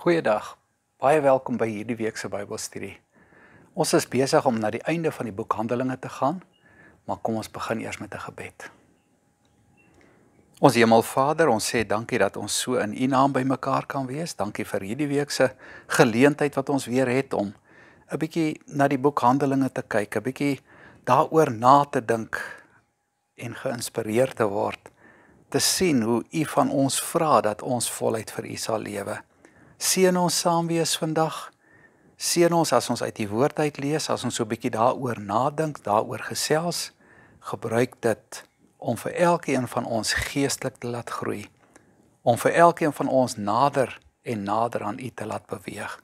Goeiedag. Baie welkom by hierdie week se Bybelstudie. Ons is besig om na die einde van die boek Handelinge te gaan, maar kom ons begin eers met 'n gebed. Ons Hemelvader, ons sê dankie dat ons so in U naam bymekaar kan wees. Dankie vir hierdie week se geleentheid wat ons weer het om 'n bietjie na die boek Handelinge te kyk, 'n bietjie daaroor na te dink en geïnspireer te word te sien hoe U van ons vra dat ons voluit vir U sal lewe. Seën ons saam wees vandag. Seën ons as ons uit die woord uit lees, as ons so 'n bietjie daaroor nadink, daaroor gesels, gebruik dit om vir elkeen van ons geestelik te laat groei, om vir elkeen van ons nader en nader aan U te laat beweeg.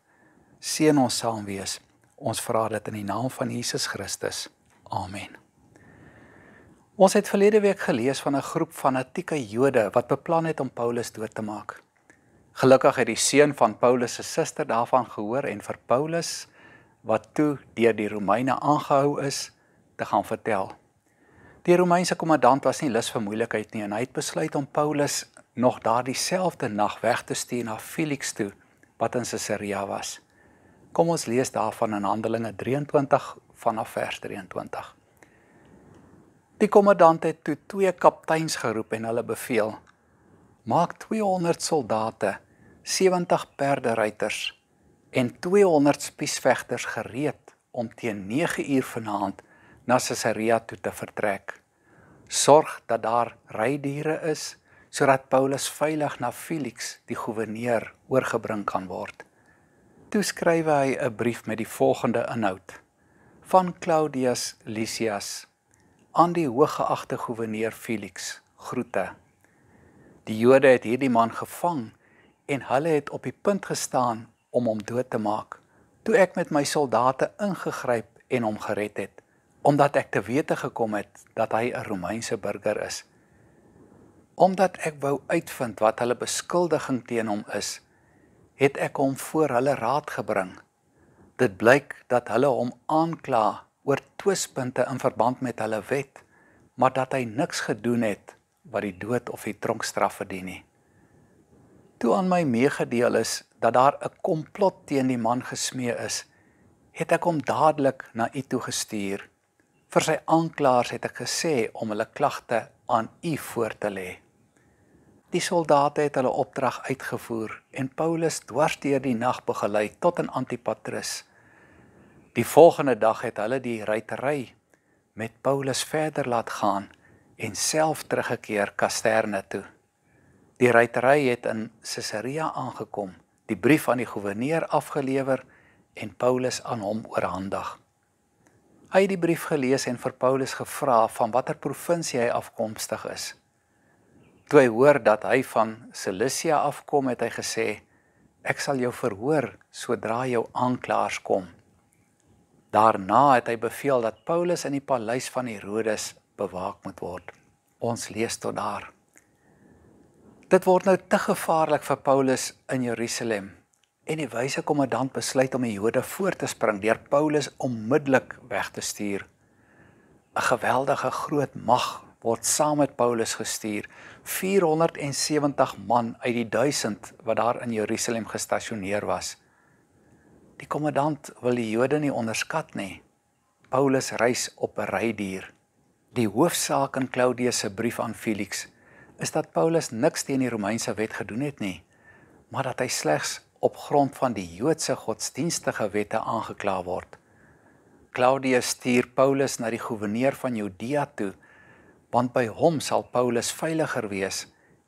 Seën ons saam wees. Ons vra dit in die naam van Jesus Christus. Amen. Ons het verlede week gelees van 'n groep fanatieke Jode wat beplan het om Paulus dood te maak. Gelukkig het die seun van Paulus se suster daarvan gehoor en vir Paulus wat toe deur die Romeine aangehou is, te gaan vertel. Die Romeinse kommandant was nie lus vir moeilikheid nie en hy het besluit om Paulus nog daardie selfde nag weg te stuur na Felix toe wat in Caesarea was. Kom ons lees daarvan in Handelinge 23 vanaf vers 23. Die kommandant het toe twee kapteins geroep en hulle beveel: Maak 200 soldate 70 perderyters en 200 spiesvegters gereed om teen 9 uur vanaand na Caesarea toe te vertrek. Sorg dat daar rydiere is sodat Paulus veilig na Felix die goewerneur oorgebring kan word. Toe skryf hy 'n brief met die volgende inhoud: Van Claudius Lysias aan die hooggeagte goewerneur Felix, groete. Die Jode het hierdie man gevang en hulle het op die punt gestaan om hom dood te maak toe ek met my soldate ingegryp en hom gered het omdat ek te wete gekom het dat hy 'n Romeinse burger is omdat ek wou uitvind wat hulle beskuldiging teen hom is het ek hom voor hulle raad gebring dit blyk dat hulle hom aankla oor twispunte in verband met hulle wet maar dat hy niks gedoen het wat die dood of die tronkstraf verdien nie Toe aan my meegedeel is dat daar 'n komplot teen die man gesmee is, het ek hom dadelik na u toe gestuur. Vir sy aanklaers het ek gesê om hulle klagte aan u voor te lê. Die soldate het hulle opdrag uitgevoer en Paulus dwarsteer die nag begelei tot in Antipatris. Die volgende dag het hulle die ruitery met Paulus verder laat gaan en self teruggekeer Kasterne toe. Die reitery het in Caesarea aangekom, die brief aan die goewerneur afgelewer en Paulus aan hom oorhandig. Hy het die brief gelees en vir Paulus gevra van watter provinsie hy afkomstig is. Toe hy hoor dat hy van Cilicia afkom, het hy gesê: "Ek sal jou verhoor sodra jou aanklaers kom." Daarna het hy beveel dat Paulus in die paleis van Herodes bewaak moet word. Ons lees tot daar. Dit word nou te gevaarlik vir Paulus in Jerusalem. En die wyse kommandant besluit om die Jode voor te spring deur Paulus onmiddellik weg te stuur. 'n Geweldige groot mag word saam met Paulus gestuur, 470 man uit die 1000 wat daar in Jerusalem gestasioneer was. Die kommandant wil die Jode nie onderskat nie. Paulus reis op 'n rydier. Die hoofsaak in Claudius se brief aan Felix is is dat Paulus niks teen die Romeinse wet gedoen het nie, maar dat hy slegs op grond van die Joodse godsdienstige wette aangekla word. Claudius stuur Paulus na die goewerneur van Judea toe, want by hom sal Paulus veiliger wees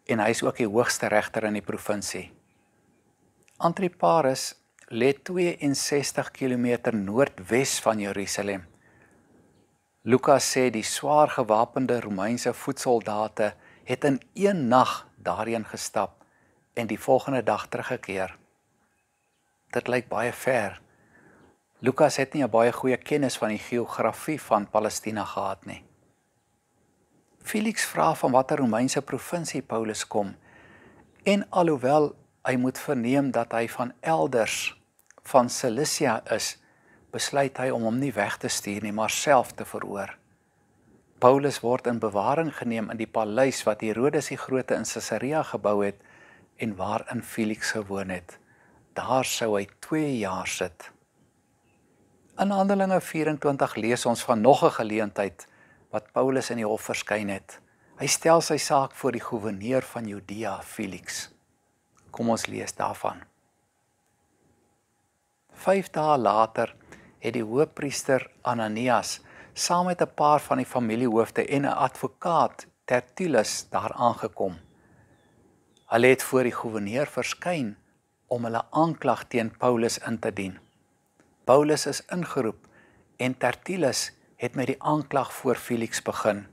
en hy is ook die hoogste regter in die provinsie. Antiparis lê 62 km noordwes van Jerusalem. Lukas sê die swaar gewapende Romeinse voetsoldate het in een nag daarheen gestap en die volgende dag teruggekeer. Dit lyk baie ver. Lukas het nie 'n baie goeie kennis van die geografie van Palestina gehad nie. Felix vra van watter Romeinse provinsie Paulus kom en alhoewel hy moet verneem dat hy van elders van Cilicia is, besluit hy om hom nie weg te stuur nie, maar self te veroor. Paulus word in bewaring geneem in die paleis wat Herodes die Grote in Caesarea gebou het en waarin Felix gewoon het. Daar sou hy 2 jaar sit. In Handelinge 24 lees ons van nog 'n geleentheid wat Paulus in die hof verskyn het. Hy stel sy saak voor die goewerneur van Judea, Felix. Kom ons lees daarvan. 5 dae later het die hoofpriester Ananias saam met 'n paar van die familiehoofde en 'n advokaat Tertullus daar aangekom. Hulle het voor die goewerneur verskyn om hulle aanklag teen Paulus in te dien. Paulus is ingeroep en Tertullus het met die aanklag voor Felix begin.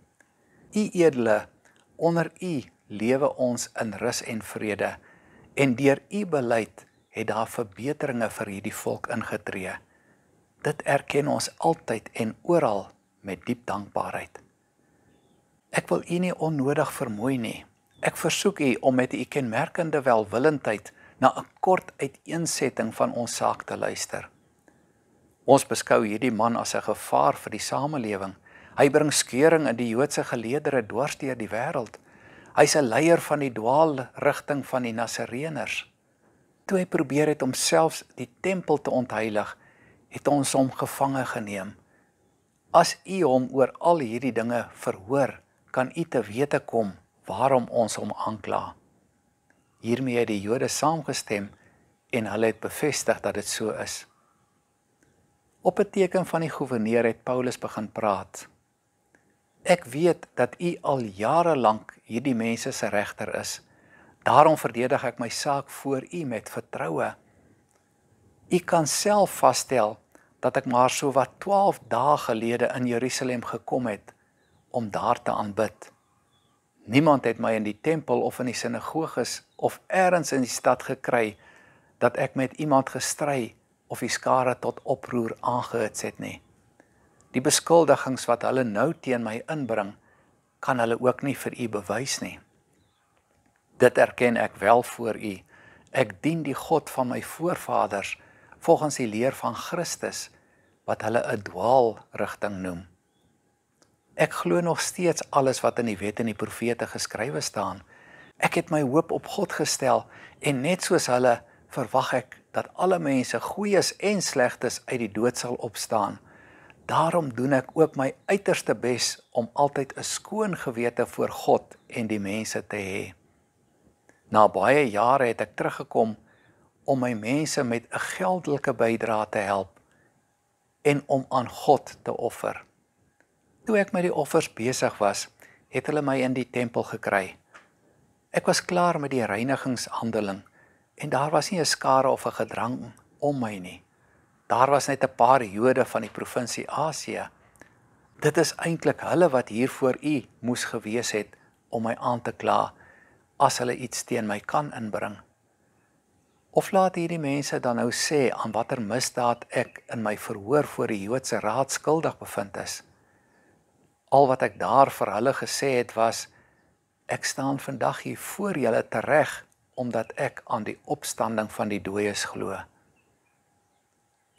U edele, onder u lewe ons in rus en vrede en deur u beleid het daar verbeteringe vir hierdie volk ingetree. Dit erken ons altyd en oral met diep dankbaarheid. Ek wil u nie onnodig vermoei nie. Ek versoek u om met u kenmerkende welwillendheid na 'n kort uiteensetting van ons saak te luister. Ons beskou hierdie man as 'n gevaar vir die samelewing. Hy bring skeuring in die Joodse geleedere dwarsteer die wêreld. Hy's 'n leier van die dwaalrigting van die Nasareëners. Toe hy probeer het om selfs die tempel te ontheilig, het ons hom gevange geneem. As u hom oor al hierdie dinge verhoor, kan u te wete kom waarom ons hom aankla. Hiermee het die Jode saamgestem en hulle het bevestig dat dit so is. Op 'n teken van die goewerneur het Paulus begin praat. Ek weet dat u al jare lank hierdie mense se regter is. Daarom verdedig ek my saak voor u met vertroue. U kan self vasstel dat ek maar so wat 12 dae gelede in Jerusalem gekom het om daar te aanbid. Niemand het my in die tempel of in die sinagoges of elders in die stad gekry dat ek met iemand gestry of die skare tot oproer aangehits het nie. Die beskuldigings wat hulle nou teen my inbring, kan hulle ook nie vir u bewys nie. Dit erken ek wel voor u. Ek dien die God van my voorvaders volgens die leer van Christus wat hulle 'n dwaalrigting noem. Ek glo nog steeds alles wat in die wet en die profete geskrywe staan. Ek het my hoop op God gestel en net soos hulle verwag ek dat alle mense goeies en slegtes uit die dood sal opstaan. Daarom doen ek ook my uiterste bes om altyd 'n skoon gewete voor God en die mense te hê. Na baie jare het ek teruggekom om my mense met 'n geldelike bydrae te help en om aan God te offer. Toe ek met die offers besig was, het hulle my in die tempel gekry. Ek was klaar met die reinigingshandeling en daar was nie 'n skare of 'n gedrang om my nie. Daar was net 'n paar Jode van die provinsie Asia. Dit is eintlik hulle wat hier voor u moes gewees het om my aan te kla as hulle iets teen my kan inbring. Of laat hierdie mense dan nou sê aan watter misdaad ek in my verhoor voor die Joodse Raad skuldig bevind is. Al wat ek daar vir hulle gesê het was ek staan vandag hier voor julle tereg omdat ek aan die opstanding van die dooies glo.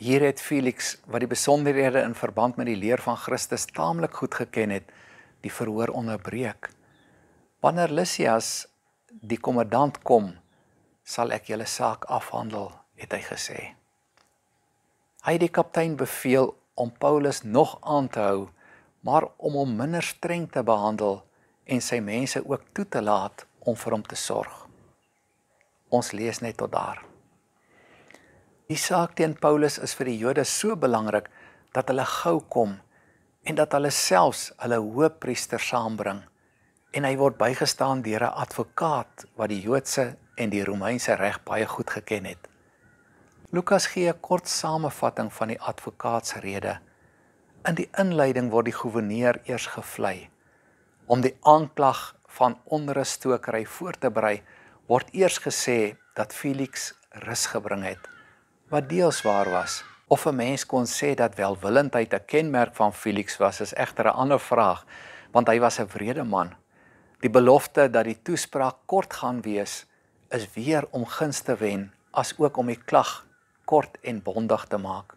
Hier het Felix, wat die besonderhede in verband met die leer van Christus taamlik goed geken het, die verhoor onderbreek. Wanneer Lysias die kommandant kom, sal ek julle saak afhandel, het hy gesê. Hy het die kaptein beveel om Paulus nog aan te hou, maar om hom minder streng te behandel en sy mense ook toe te laat om vir hom te sorg. Ons lees net tot daar. Die saak teen Paulus is vir die Jode so belangrik dat hulle gou kom en dat hulle selfs hulle hoëpriester saambring en hy word bygestaan deur 'n advokaat wat die Joodse en die Romeinse reg baie goed geken het. Lukas gee 'n kort samevatting van die advokaatsrede. In die inleiding word die goewerneur eers gevlei. Om die aanklag van onrustokery voor te berei, word eers gesê dat Felix rus gebring het wat deels waar was. Of 'n mens kon sê dat welwillendheid 'n kenmerk van Felix was, is egter 'n ander vraag, want hy was 'n wrede man. Die belofte dat die toespraak kort gaan wees, is weer om guns te wen as ook om die klag kort en bondig te maak.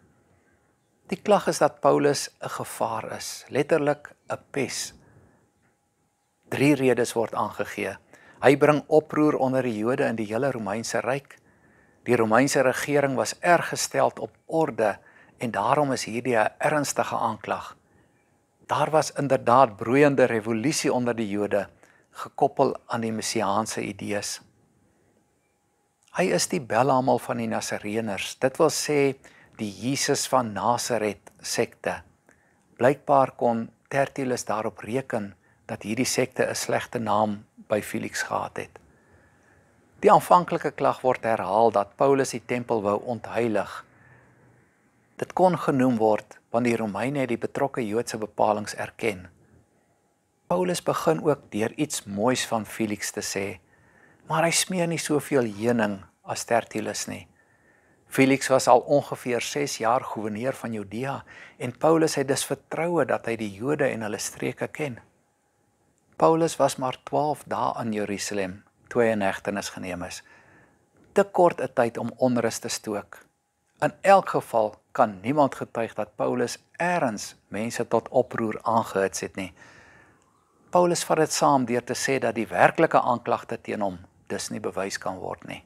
Die klag is dat Paulus 'n gevaar is, letterlik 'n pes. Drie redes word aangegee. Hy bring oproer onder die Jode in die hele Romeinse ryk. Die Romeinse regering was erg gestel op orde en daarom is hierdie 'n ernstige aanklag. Daar was inderdaad broeiende revolusie onder die Jode gekoppel aan die messiaanse idees. Hy is die belhamel van die Nasareëners. Dit wil sê die Jesus van Nasaret sekte. Blykbaar kon Tertullus daarop reken dat hierdie sekte 'n slegte naam by Felix gehad het. Die aanvanklike klag word herhaal dat Paulus die tempel wou ontheilig. Dit kon genoem word want die Romeine het die betrokke Joodse bepalinge erken. Paulus begin ook deur iets moois van Felix te sê maar hy smee nie soveel heuning as Tertullus nie. Felix was al ongeveer 6 jaar goewer van Judea en Paulus het dus vertroue dat hy die Jode en hulle streke ken. Paulus was maar 12 dae in Jerusalem toe hy in hegtenis geneem is. Te kort 'n tyd om onrus te stook. In elk geval kan niemand getuig dat Paulus eers mense tot oproer aangehits het nie. Paulus vat dit saam deur te sê dat die werklike aanklagte teen hom dis nie bewys kan word nie.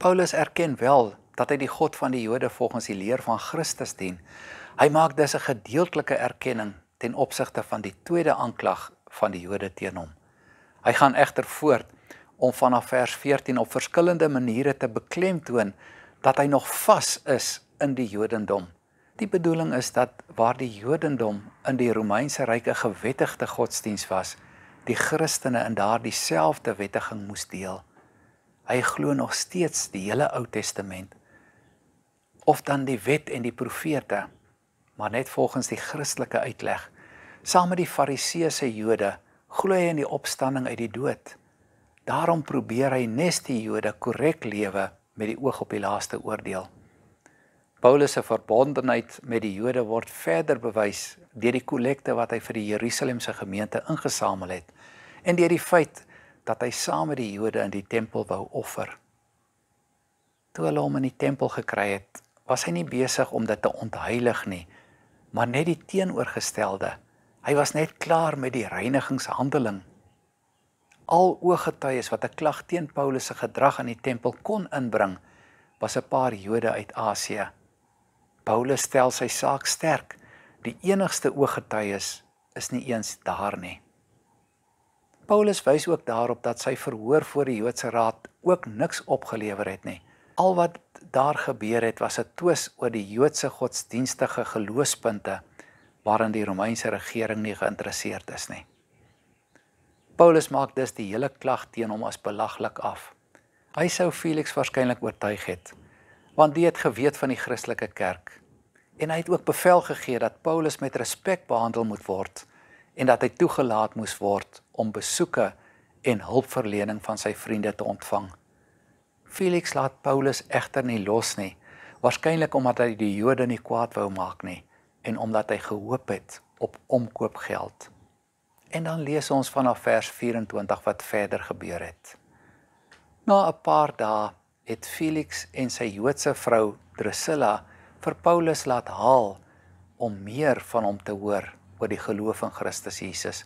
Paulus erken wel dat hy die God van die Jode volgens die leer van Christus dien. Hy maak dus 'n gedeeltelike erkenning ten opsigte van die tweede aanklag van die Jode teen hom. Hy gaan egter voort om vanaf vers 14 op verskillende maniere te beklemtoon dat hy nog vas is in die Jodendom. Die bedoeling is dat waar die Jodendom in die Romeinse Ryk 'n gewettigde godsdiens was, die Christene in daardie selfde wetgewing moes deel. Hy glo nog steeds die hele Ou Testament of dan die wet en die profete, maar net volgens die Christelike uitleg. Saam met die Fariseëse Jode glo hy in die opstanding uit die dood. Daarom probeer hy nes die Jode korrek lewe met die oog op die laaste oordeel. Paulus se verbondenheid met die Jode word verder bewys deur die kollekte wat hy vir die Jerusalemse gemeente ingesamel het en deur die feit dat hy saam met die Jode in die tempel wou offer. Toe hulle hom in die tempel gekry het, was hy nie besig om dit te ontheilig nie, maar net die teenoorgestelde. Hy was net klaar met die reinigingshandeling. Al ooggetuies wat 'n klag teen Paulus se gedrag in die tempel kon inbring, was 'n paar Jode uit Asië. Paulus stel sy saak sterk. Die enigste ooggetuies is nie eens daar nie. Paulus wys ook daarop dat sy verhoor voor die Joodse Raad ook niks opgelewer het nie. Al wat daar gebeur het was 'n twis oor die Joodse godsdienstige geloofspunte waarin die Romeinse regering nie geïnteresseerd is nie. Paulus maak dus die hele klag teen hom as belaglik af. Hy sou Felix waarskynlik oortuig het want hy het geweet van die Christelike kerk en hy het ook bevel gegee dat Paulus met respek behandel moet word en dat hy toegelaat moes word om besoeke en hulpverlening van sy vriende te ontvang. Felix laat Paulus egter nie los nie, waarskynlik omdat hy die Jode nie kwaad wou maak nie en omdat hy gehoop het op omkoopgeld. En dan lees ons vanaf vers 24 wat verder gebeur het. Na 'n paar dae het Felix en sy Joodse vrou Drusilla vir Paulus laat haal om meer van hom te hoor oor die geloof in Christus Jesus.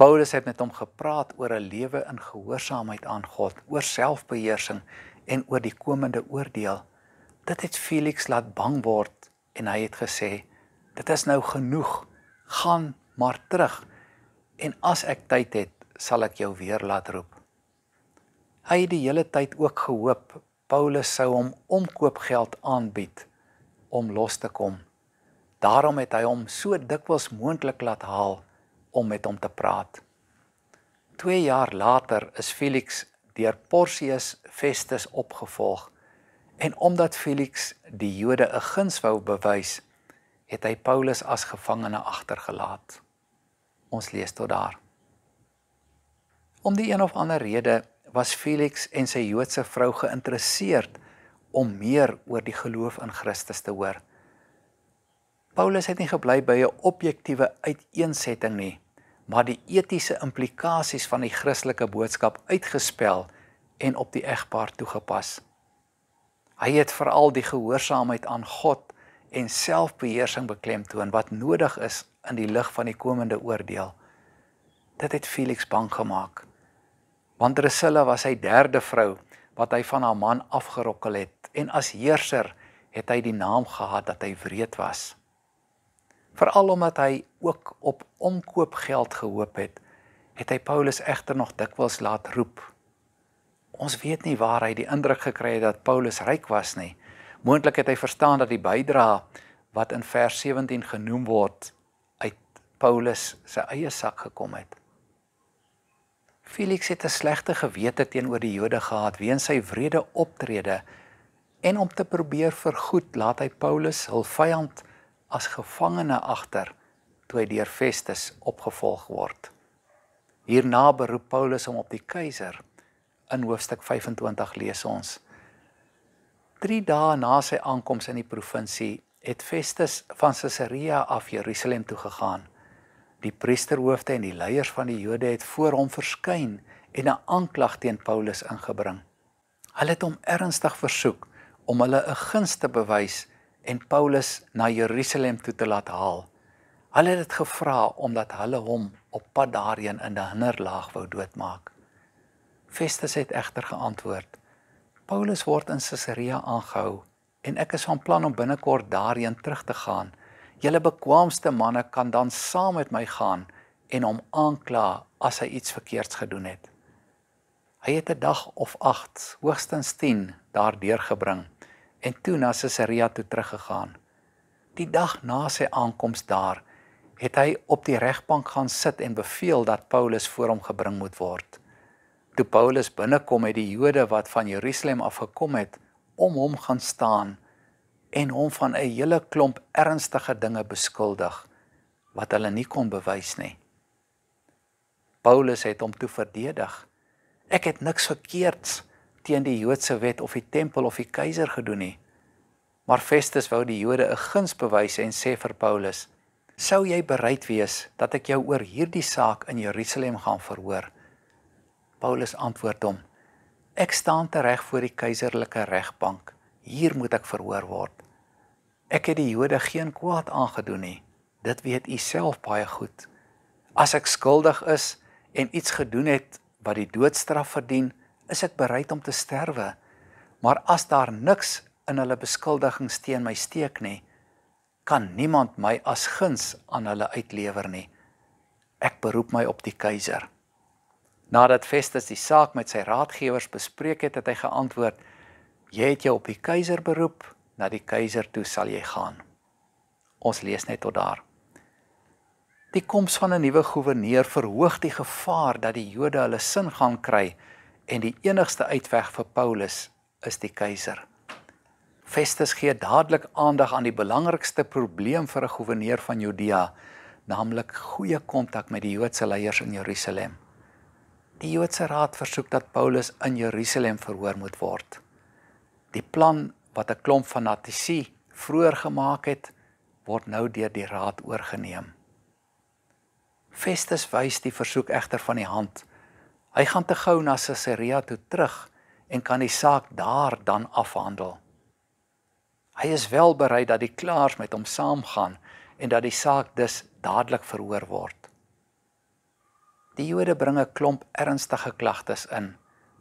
Paulus het met hom gepraat oor 'n lewe in gehoorsaamheid aan God, oor selfbeheersing en oor die komende oordeel. Dit het Felix laat bang word en hy het gesê: "Dit is nou genoeg. Gaan maar terug en as ek tyd het, sal ek jou weer laat roep." Hy het die hele tyd ook gehoop Paulus sou hom omkoopgeld aanbied om los te kom. Daarom het hy hom so dikwels moontlik laat haal om met hom te praat. 2 jaar later is Felix deur Porcius Festus opgevolg en omdat Felix die Jode 'n guns wou bewys, het hy Paulus as gevangene agtergelaat. Ons lees tot daar. Om die een of ander rede was Felix en sy Joodse vrou geïnteresseerd om meer oor die geloof in Christus te hoor. Paulus het nie gebly by 'n objektiewe uiteensetting nie, maar die etiese implikasies van die Christelike boodskap uitgespel en op die egpaar toegepas. Hy het veral die gehoorsaamheid aan God en selfbeheersing beklemtoon wat nodig is in die lig van die komende oordeel. Dit het Felix bang gemaak. Want Drusilla was hy derde vrou wat hy van haar man afgerokkel het en as heerser het hy die naam gehad dat hy wreed was veral omdat hy ook op omkoopgeld gehoop het, het hy Paulus egter nog dikwels laat roep. Ons weet nie waar hy die indruk gekry het dat Paulus ryk was nie. Moontlik het hy verstaan dat die bydrae wat in vers 17 genoem word uit Paulus se eie sak gekom het. Felix het 'n slegte gewete teenoor die Jode gehad weens sy wrede optrede en om te probeer vergoed laat hy Paulus hul vyand as gevangene agter toe hy deur Festus opgevolg word. Hierna beroep Paulus hom op die keiser. In hoofstuk 25 lees ons: 3 dae na sy aankoms in die provinsie het Festus van Caesarea af Jerusalem toe gegaan. Die priesterhoofde en die leiers van die Jode het voor hom verskyn en 'n aanklag teen Paulus ingebring. Hulle het hom ernstig versoek om hulle 'n gunste bewys te en Paulus na Jerusalem toe te laat haal. Hulle het dit gevra omdat hulle hom op pad daarheen in 'n hinderlaag wou doodmaak. Festus het egter geantwoord: "Paulus word in Caesarea aangehou en ek is van plan om binnekort daarheen terug te gaan. Julle bekwaamste manne kan dan saam met my gaan en hom aankla as hy iets verkeerds gedoen het." Hy het 'n dag of 8, hoogstens 10, daar deurgebring en toe na Caesarea toe teruggegaan. Die dag na sy aankoms daar het hy op die regbank gaan sit en beveel dat Paulus voor hom gebring moet word. Toe Paulus binnekom het die Jode wat van Jerusalem af gekom het om hom gaan staan en hom van 'n hele klomp ernstige dinge beskuldig wat hulle nie kon bewys nie. Paulus het hom toe verdedig. Ek het niks verkeerds teen die Joodse wet of die tempel of die keiser gedoen nie. Maar Festus wou die Jode 'n guns bewys en sê vir Paulus: "Sou jy bereid wees dat ek jou oor hierdie saak in Jerusalem gaan verhoor?" Paulus antwoord hom: "Ek staan te reg voor die keiserlike regbank. Hier moet ek verhoor word. Ek het die Jode geen kwaad aangedoen nie. Dit weet u self baie goed. As ek skuldig is en iets gedoen het wat die doodstraf verdien, is ek bereid om te sterwe. Maar as daar niks in hulle beskuldigings teen my steek nie, kan niemand my as guns aan hulle uitlewer nie. Ek beroep my op die keiser. Nadat Festus die saak met sy raadgewers bespreek het, het hy geantwoord: "Jy het jou op die keiser beroep, na die keiser toe sal jy gaan." Ons lees net tot daar. Die koms van 'n nuwe goewerneur verhoog die gevaar dat die Jode hulle sin gaan kry en die enigste uitweg vir Paulus is die keiser. Festus gee dadelik aandag aan die belangrikste probleem vir 'n goewerneur van Judea, naamlik goeie kontak met die Joodse leiers in Jerusalem. Die Joodse raad versoek dat Paulus in Jerusalem verhoor moet word. Die plan wat 'n klomp fanatici vroeër gemaak het, word nou deur die raad oorgeneem. Festus wys die versoek egter van die hand. Hy gaan te gou na Caesarea toe terug en kan die saak daar dan afhandel. Hy is wel berei dat die klaars met hom saamgaan en dat die saak dus dadelik verhoor word. Die Jode bring 'n klomp ernstige klagtes in,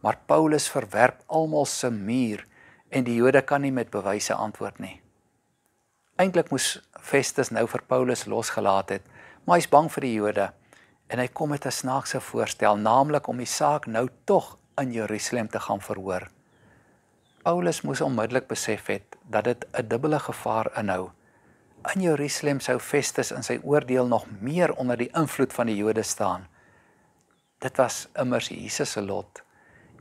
maar Paulus verwerp almal se muur en die Jode kan nie met bewyse antwoord nie. Eintlik moes Festus nou vir Paulus losgelaat het, maar hy's bang vir die Jode en hy kom met 'n snaakse voorstel, naamlik om die saak nou tog in Jerusalem te gaan verhoor. Paulus moes onmiddellik besef het dat dit 'n dubbele gevaar inhou. In Jerusalem sou Festus in sy oordeel nog meer onder die invloed van die Jode staan. Dit was immers Jesus se lot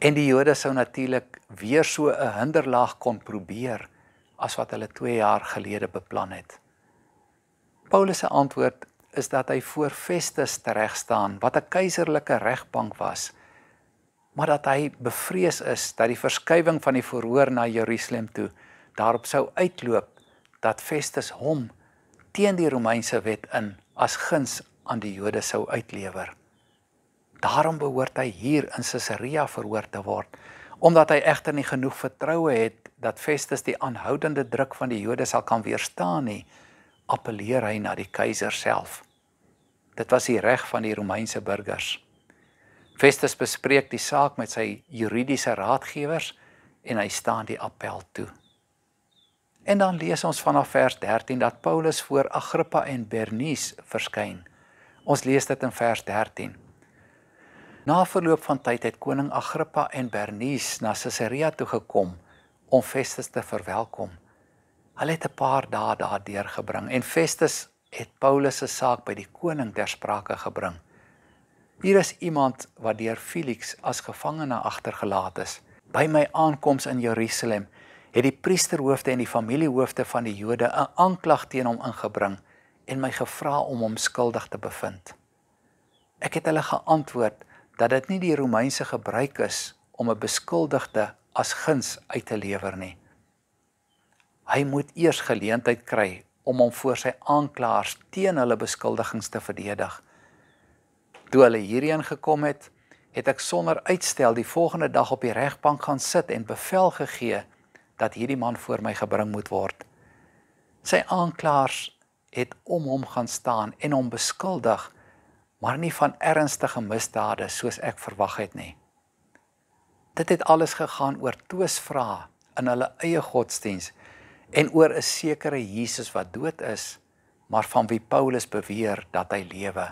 en die Jode sou natuurlik weer so 'n hinderlaag kon probeer as wat hulle 2 jaar gelede beplan het. Paulus se antwoord is dat hy voor Festus teregstaan wat 'n keiserlike regbank was maar dat hy bevrees is dat die verskywing van die verhoor na Jerusalem toe daarop sou uitloop dat Festus hom teen die Romeinse wet in as guns aan die Jode sou uitlewer daarom behoort hy hier in Caesarea verhoor te word omdat hy egter nie genoeg vertroue het dat Festus die aanhoudende druk van die Jode sal kan weerstaan nie appeleer hy na die keiser self Dit was die reg van die Romeinse burgers. Festus bespreek die saak met sy juridiese raadgewers en hy staan die appel toe. En dan lees ons vanaf vers 13 dat Paulus voor Agrippa en Bernice verskyn. Ons lees dit in vers 13. Na verloop van tyd het koning Agrippa en Bernice na Caesarea toe gekom om Festus te verwelkom. Hulle het 'n paar dae daar deurgebring en Festus het Paulus se saak by die koning ter sprake gebring. Hier is iemand wat deur Felix as gevangene agtergelaat is. By my aankoms in Jerusalem het die priesterhoofde en die familiehoofde van die Jode 'n aanklag teen hom ingebring en my gevra om hom skuldig te bevind. Ek het hulle geantwoord dat dit nie die Romeinse gebruik is om 'n beskuldigde as guns uit te lewer nie. Hy moet eers geleentheid kry om hom voor sy aanklaers teen hulle beskuldigings te verdedig. Toe hulle hierheen gekom het, het ek sonder uitstel die volgende dag op die regbank gaan sit en bevel gegee dat hierdie man voor my gebring moet word. Sy aanklaers het om hom gaan staan en hom beskuldig, maar nie van ernstige misdade soos ek verwag het nie. Dit het alles gegaan oor twisvrae in hulle eie godsdienst en oor 'n sekere Jesus wat dood is, maar van wie Paulus beweer dat hy lewe.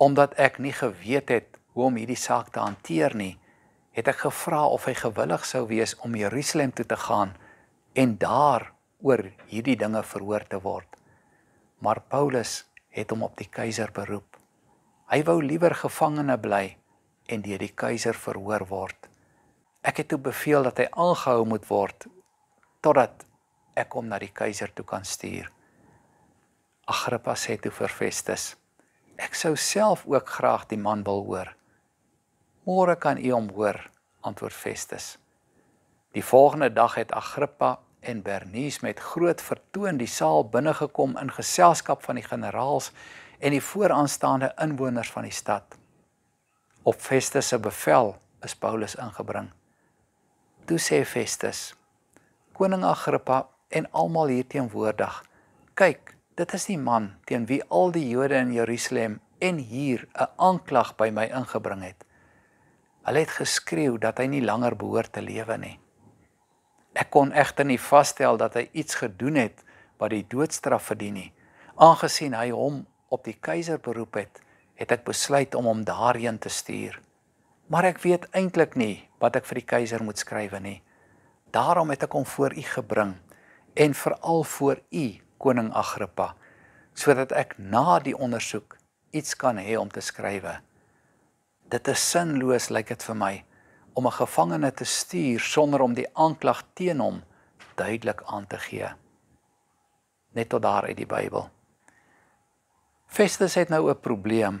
Omdat ek nie geweet het hoe om hierdie saak te hanteer nie, het ek gevra of hy gewillig sou wees om Jerusalem toe te gaan en daar oor hierdie dinge verhoor te word. Maar Paulus het hom op die keiser beroep. Hy wou liewer gevangene bly en deur die keiser verhoor word. Ek het toe beveel dat hy aangehou moet word totdat ek hom na die keiser toe kan stuur. Agrippa sê toe vir Festus: Ek sou self ook graag die man wil hoor. Môre kan u hom hoor, antwoord Festus. Die volgende dag het Agrippa en Bernice met groot vertoon die saal binnegekom in geselskap van die generaals en die vooraanstaande inwoners van die stad. Op Festus se bevel is Paulus ingebring. Toe sê Festus: koning Agrippa en almal hier teenwoordig. Kyk, dit is die man teen wie al die Jode in Jerusalem en hier 'n aanklag by my ingebring het. Hulle het geskreeu dat hy nie langer behoort te lewe nie. Ek kon egter nie vasstel dat hy iets gedoen het wat die doodstraf verdien nie. Aangesien hy hom op die keiser beroep het, het ek besluit om hom daarheen te stuur. Maar ek weet eintlik nie wat ek vir die keiser moet skrywe nie. Daarom het ek hom voor u gebring en veral voor u koning Agrippa sodat ek na die ondersoek iets kan hê om te skrywe. Dit is sinloos lyk dit vir my om 'n gevangene te stuur sonder om die aanklag teen hom duidelik aan te gee. Net tot daar uit die Bybel. Festus het nou 'n probleem.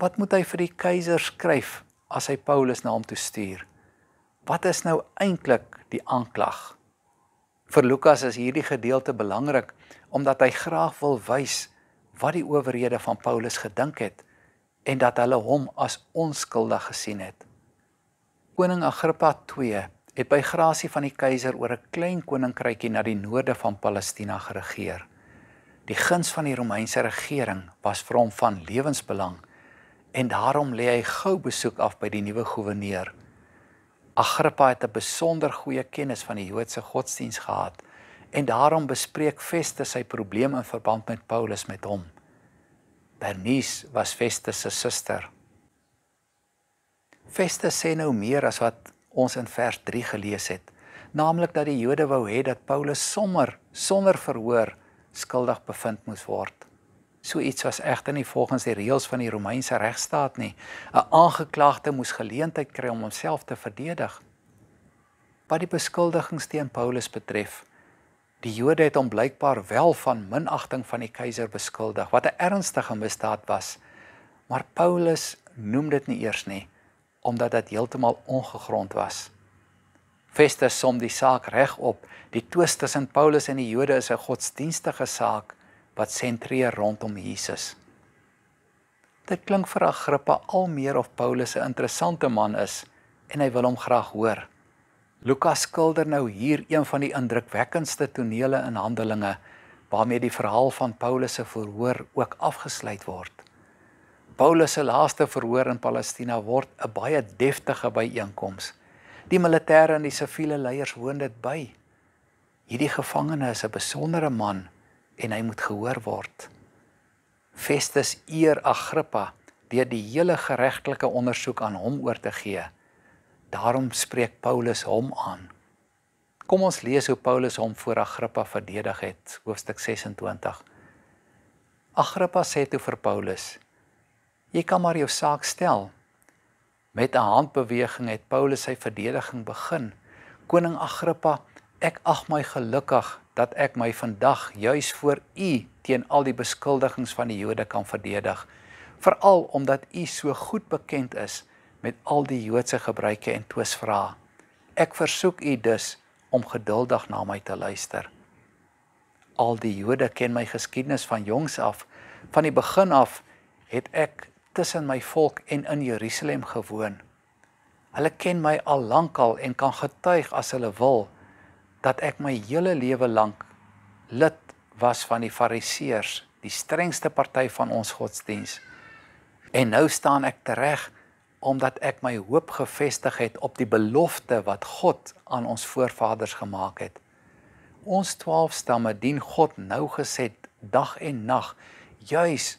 Wat moet hy vir die keiser skryf as hy Paulus na hom toe stuur? wat is nou eintlik die aanklag? Vir Lukas is hierdie gedeelte belangrik omdat hy graag wil wys wat die owerhede van Paulus gedink het en dat hulle hom as onskuldig gesien het. Koning Agrippa 2 het by grasie van die keiser oor 'n klein koninkrykie na die noorde van Palestina geregeer. Die guns van die Romeinse regering was vir hom van lewensbelang en daarom lê hy gou besoek af by die nuwe goewerneur Agrippa het 'n besonder goeie kennis van die Joodse godsdiens gehad en daarom bespreek Festus sy probleem in verband met Paulus met hom. Bernice was Festus se suster. Festus sê nou meer as wat ons in vers 3 gelees het, naamlik dat die Jode wou hê dat Paulus sommer sonder verhoor skuldig bevind moes word. So iets was egter nie volgens die reëls van die Romeinse regstaat nie. 'n Aangeklaagde moes geleentheid kry om homself te verdedig. Wat die beskuldigings teen Paulus betref, die Jode het hom blykbaar wel van minagting van die keiser beskuldig, wat 'n ernstige misdaad was. Maar Paulus noem dit nie eers nie, omdat dit heeltemal ongegrond was. Festus som die saak reg op. Die twis tussen Paulus en die Jode is 'n godsdienstige saak wat sentreer rondom Jesus. Dit klink vir Agrippa al meer of Paulus 'n interessante man is en hy wil hom graag hoor. Lukas skilder nou hier een van die indrukwekkendste tonele in Handelinge waarmee die verhaal van Paulus se verhoor ook afgesluit word. Paulus se laaste verhoor in Palestina word 'n baie deftige byeenkoms. Die militêre en die siviele leiers woon dit by. Hierdie gevangene is 'n besondere man en hy moet gehoor word. Festus eer Agrippa deur die hele geregtelike ondersoek aan hom oor te gee. Daarom spreek Paulus hom aan. Kom ons lees hoe Paulus hom voor Agrippa verdedig het, hoofstuk 26. Agrippa sê toe vir Paulus: "Jy kan maar jou saak stel." Met 'n handbeweging het Paulus sy verdediging begin. "Koning Agrippa, ek ag my gelukkig dat ek my vandag juis voor u teen al die beskuldigings van die Jode kan verdedig veral omdat u so goed bekend is met al die Joodse gebruike en twisvrae ek versoek u dus om geduldig na my te luister al die Jode ken my geskiedenis van jongs af van die begin af het ek tussen my volk en in Jerusalem gewoon hulle ken my al lankal en kan getuig as hulle wil dat ek my hele lewe lank lid was van die fariseërs, die strengste party van ons godsdiens. En nou staan ek tereg omdat ek my hoop gefestig het op die belofte wat God aan ons voorvaders gemaak het. Ons 12 stamme dien God nougeset dag en nag juis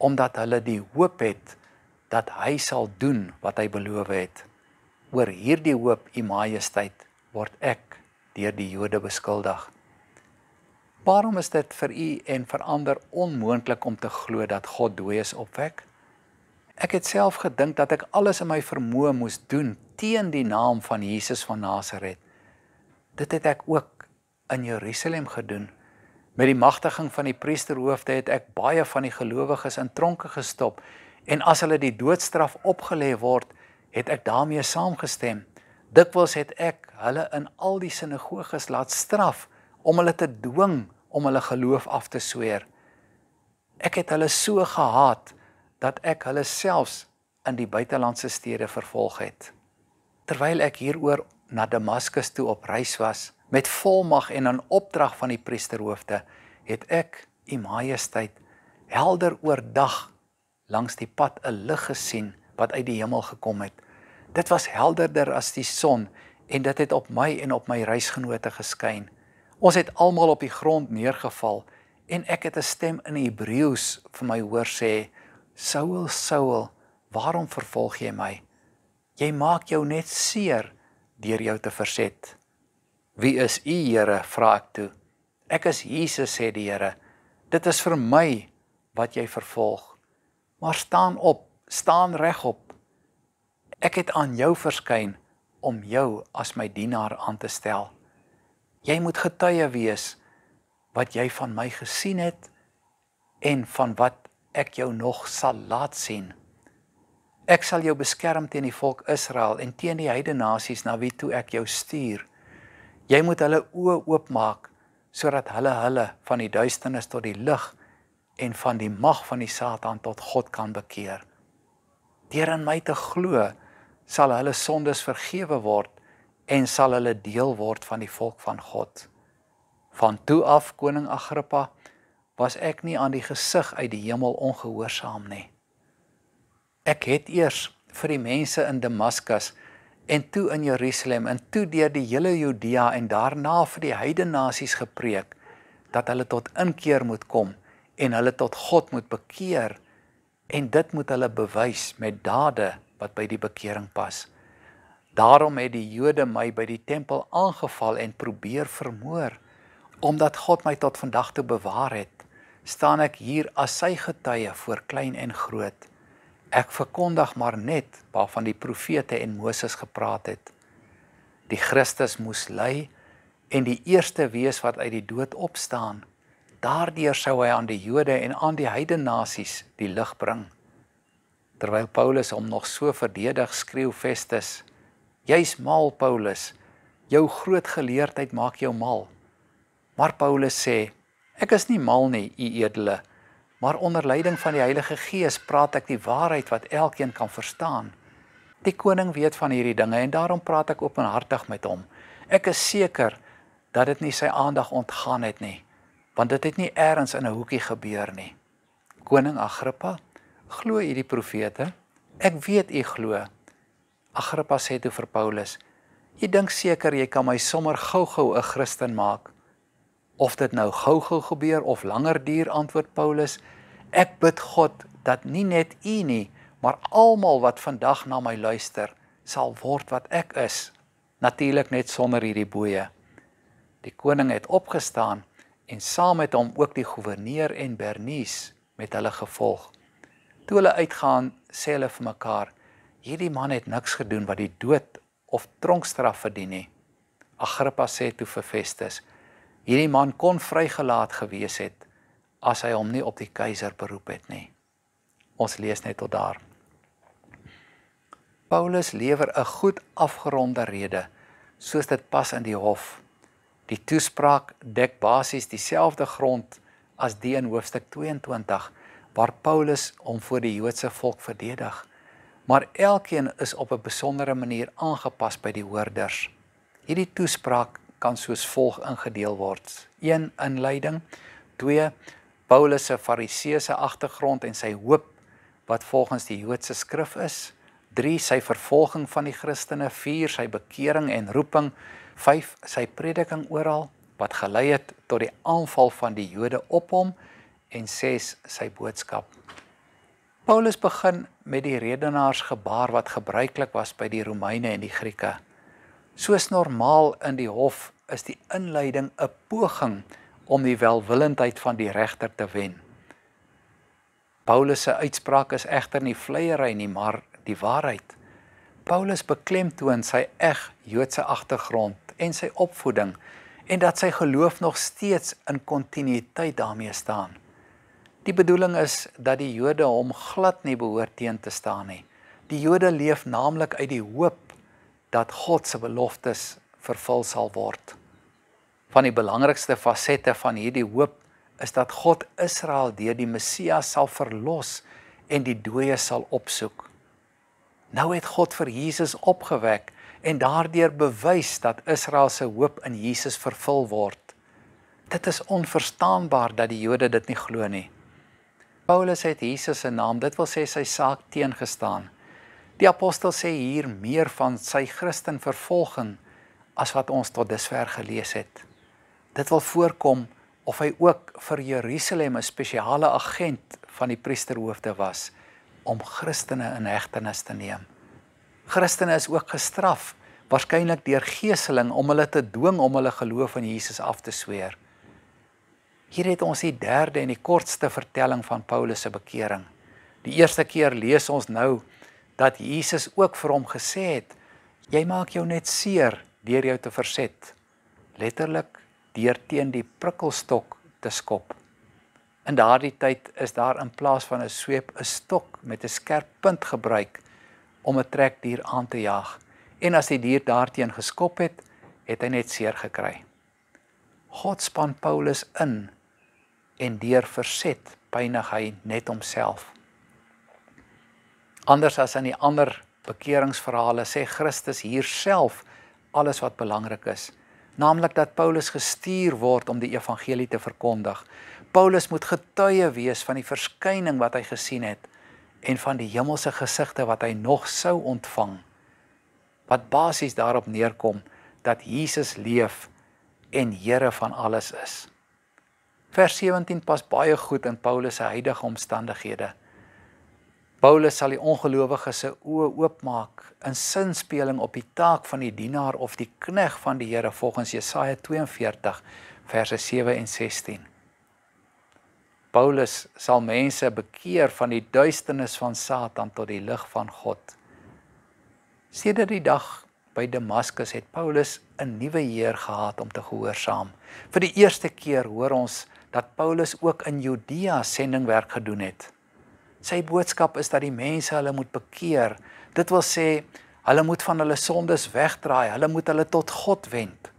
omdat hulle die hoop het dat hy sal doen wat hy beloof het. Oor hierdie hoop, u majesteit, word ek deur die Jode beskuldig. Waarom is dit vir u en vir ander onmoontlik om te glo dat God dooies opwek? Ek het self gedink dat ek alles in my vermoë moes doen teen die naam van Jesus van Nasaret. Dit het ek ook in Jerusalem gedoen. Met die magtiging van die priesterhoofde het ek baie van die gelowiges in tronke gestop en as hulle die doodstraf opgelê word, het ek daarmee saamgestem dikwels het ek hulle in al die sinagoges laat straf om hulle te dwing om hulle geloof af te sweer. Ek het hulle so gehaat dat ek hulle selfs in die buitelandse stede vervolg het. Terwyl ek hieroor na Damaskus toe op reis was met volmag en aan opdrag van die priesterhoofde, het ek u majesteit helder oor dag langs die pad 'n lig gesien wat uit die hemel gekom het Dit was helderder as die son en dit het op my en op my reisgenote geskyn. Ons het almal op die grond neergeval en ek het 'n stem in Hebreëus vir my hoor sê: "Saul, Saul, waarom vervolg jy my? Jy maak jou net seer deur jou te verset." "Wie is U, Here?" vra ek toe. "Ek is Jesus," sê die Here. "Dit is vir my wat jy vervolg. Maar staan op, staan regop Ek het aan jou verskyn om jou as my dienaar aan te stel. Jy moet getuie wees wat jy van my gesien het en van wat ek jou nog sal laat sien. Ek sal jou beskerm teen die volk Israel en teen die heidenasies na wie toe ek jou stuur. Jy moet hulle oë oopmaak sodat hulle hulle van die duisternis tot die lig en van die mag van die Satan tot God kan bekeer. Deur in my te glo sal hulle sondes vergewe word en sal hulle deel word van die volk van God. Van toe af koning Agrippa was ek nie aan die gesig uit die hemel ongehoorsaam nie. Ek het eers vir die mense in Damaskus en toe in Jerusalem en toe deur die hele Judea en daarna vir die heidene nasies gepreek dat hulle tot inkeer moet kom en hulle tot God moet bekeer en dit moet hulle bewys met dade wat by die bekering pas. Daarom het die Jode my by die tempel aangeval en probeer vermoor. Omdat God my tot vandag toe bewaar het, staan ek hier as sy getuie voor klein en groot. Ek verkondig maar net waarvan die profete en Moses gepraat het. Die Christus moes ly en die eerste wees wat uit die dood opstaan. Daardeur sou hy aan die Jode en aan die heidene nasies die lig bring terwyl Paulus hom nog so verdedig skreeu Festus: "Jy's mal Paulus. Jou groot geleerdheid maak jou mal." Maar Paulus sê: "Ek is nie mal nie, u edele, maar onder leiding van die Heilige Gees praat ek die waarheid wat elkeen kan verstaan. Die koning weet van hierdie dinge en daarom praat ek openhartig met hom. Ek is seker dat dit nie sy aandag ontgaan het nie, want dit het nie eers in 'n hoekie gebeur nie." Koning Agrippa glo u die profete? Ek weet u glo. Agrippa sê toe vir Paulus: "U dink seker jy kan my sommer gou-gou 'n Christen maak?" Of dit nou gou-gou gebeur of langer duur, antwoord Paulus: "Ek bid God dat nie net u nie, maar almal wat vandag na my luister, sal word wat ek is, natuurlik net sonder hierdie boeye." Die koning het opgestaan en saam met hom ook die goewerneur en Bernice met hulle gevolg. Toe hulle uitgaan, sê hulle vir mekaar: "Hierdie man het niks gedoen wat die dood of tronkstraf verdien nie." Agrippa sê toe vir Festus: "Hierdie man kon vrygelaat gewees het as hy hom nie op die keiser beroep het nie." Ons lees net tot daar. Paulus lewer 'n goed afgeronde rede soos dit pas in die hof. Die toespraak dek basies dieselfde grond as die in hoofstuk 22 waar Paulus hom voor die Joodse volk verdedig. Maar elkeen is op 'n besondere manier aangepas by die hoorders. Hierdie toespraak kan soos volg ingedeel word: 1 inleiding, 2 Paulus se fariseëse agtergrond en sy hoop wat volgens die Joodse skrif is, 3 sy vervolging van die Christene, 4 sy bekering en roeping, 5 sy prediking oral wat gelei het tot die aanval van die Jode op hom en 6 sy boodskap. Paulus begin met die redenaarsgebaar wat gebruiklik was by die Romeine en die Grieke. Soos normaal in die hof is die inleiding 'n poging om die welwillendheid van die regter te wen. Paulus se uitspraak is egter nie vleiery nie, maar die waarheid. Paulus beklemtoon sy eg Joodse agtergrond en sy opvoeding en dat sy geloof nog steeds in kontinuïteit daarmee staan. Die bedoeling is dat die Jode hom glad nie behoort teen te staan nie. Die Jode leef naamlik uit die hoop dat God se beloftes vervul sal word. Van die belangrikste fasette van hierdie hoop is dat God Israel deur die Messias sal verlos en die dooies sal opsoek. Nou het God vir Jesus opgewek en daardeur bewys dat Israel se hoop in Jesus vervul word. Dit is onverstaanbaar dat die Jode dit nie glo nie. Paulus het Jesus se naam, dit wil sê sy saak teengestaan. Die apostel sê hier meer van sy Christen vervolging as wat ons tot dusver gelees het. Dit wil voorkom of hy ook vir Jerusalem 'n spesiale agent van die priesterhoofde was om Christene in hegtenis te neem. Christene is ook gestraf, waarskynlik deur geeseling om hulle te dwing om hulle geloof in Jesus af te sweer. Hier het ons die derde en die kortste vertelling van Paulus se bekering. Die eerste keer lees ons nou dat Jesus ook vir hom gesê het: "Jy maak jou net seer deur jou te verset." Letterlik deur teen die prikkelstok te skop. In daardie tyd is daar in plaas van 'n sweep 'n stok met 'n skerp punt gebruik om 'n trekdier aan te jaag. En as die dier daarteen geskop het, het hy net seer gekry. God span Paulus in en deur verset pynig hy net homself. Anders as in die ander bekeringsverhale sê Christus hierself alles wat belangrik is, naamlik dat Paulus gestuur word om die evangelie te verkondig. Paulus moet getuie wees van die verskyning wat hy gesien het en van die hemelse gesigte wat hy nog sou ontvang. Wat basies daarop neerkom dat Jesus leef en Here van alles is. Vers 17 pas baie goed in Paulus se huidige omstandighede. Paulus sal die ongelowiges se oë oopmaak in sinspeling op die taak van die dienaar of die knegg van die Here volgens Jesaja 42 verse 7 en 16. Paulus sal mense bekeer van die duisternis van Satan tot die lig van God. Sedert die dag by Damaskus het Paulus 'n nuwe heer gehad om te gehoorsaam. Vir die eerste keer hoor ons dat Paulus ook in Judea sendingwerk gedoen het. Sy boodskap is dat die mense hulle moet bekeer. Dit wil sê hulle moet van hulle sondes wegdraai, hulle moet hulle tot God wend.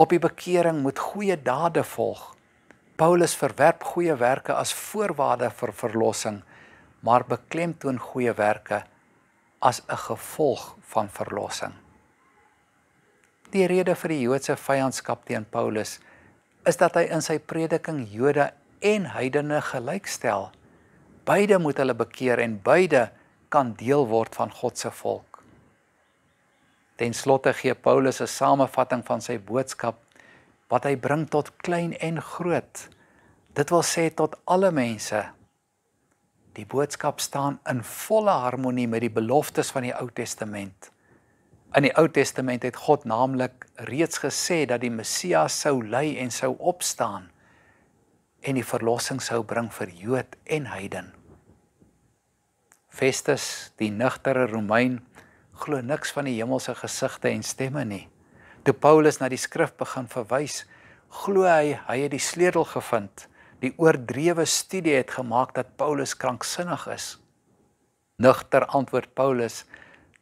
Op die bekering moet goeie dade volg. Paulus verwerp goeie werke as voorwaarde vir verlossing, maar beklemtoon goeie werke as 'n gevolg van verlossing. Die rede vir die Joodse vyandskap teen Paulus is dat hy in sy prediking Jode en heidene gelykstel. Beide moet hulle bekeer en beide kan deel word van God se volk. Ten slotte gee Paulus 'n samevatting van sy boodskap wat hy bring tot klein en groot. Dit wil sê tot alle mense. Die boodskap staan in volle harmonie met die beloftes van die Ou Testament. In die Ou Testament het God naamlik reeds gesê dat die Messias sou ly en sou opstaan en die verlossing sou bring vir Jood en heiden. Festus, die nugtere Romein, glo niks van die hemelse gesigte en stemme nie. Toe Paulus na die skrif begin verwys, glo hy hy het die sleutel gevind. Die oordrewe studie het gemaak dat Paulus kranksinnig is. Nugter antwoord Paulus: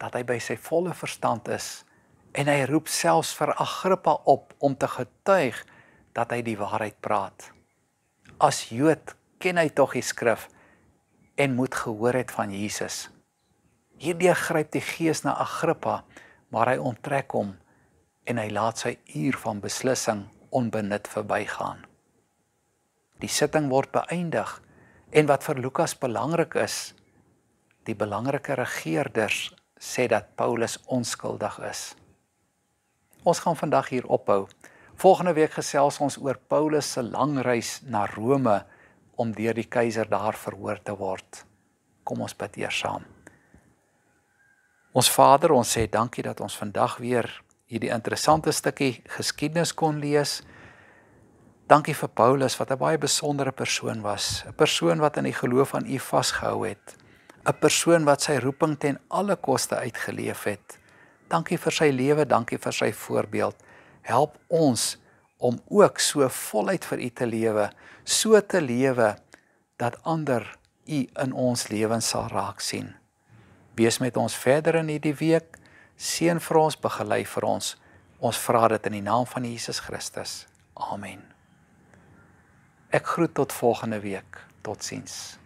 dat hy by sy volle verstand is en hy roep selfs vir Agrippa op om te getuig dat hy die waarheid praat. As Jood ken hy tog die skrif en moet gehoor het van Jesus. Hierdie gryp die gees na Agrippa, maar hy onttrek hom en hy laat sy uur van beslissing onbenut verbygaan. Die sitting word beëindig en wat vir Lukas belangrik is, die belangrike regerders sê dat Paulus onskuldig is. Ons gaan vandag hier ophou. Volgende week gesels ons oor Paulus se lang reis na Rome om deur die keiser daar verhoor te word. Kom ons bid eers saam. Ons Vader, ons sê dankie dat ons vandag weer hierdie interessante stukkie geskiedenis kon lees. Dankie vir Paulus wat 'n baie besondere persoon was, 'n persoon wat aan die geloof aan U vasgehou het. 'n persoon wat sy roeping ten alle koste uitgeleef het. Dankie vir sy lewe, dankie vir sy voorbeeld. Help ons om ook so voluit vir U te lewe, so te lewe dat ander U in ons lewens sal raak sien. Wees met ons verder in hierdie week. Seën vir ons, begelei vir ons. Ons vra dit in die naam van Jesus Christus. Amen. Ek groet tot volgende week. Totsiens.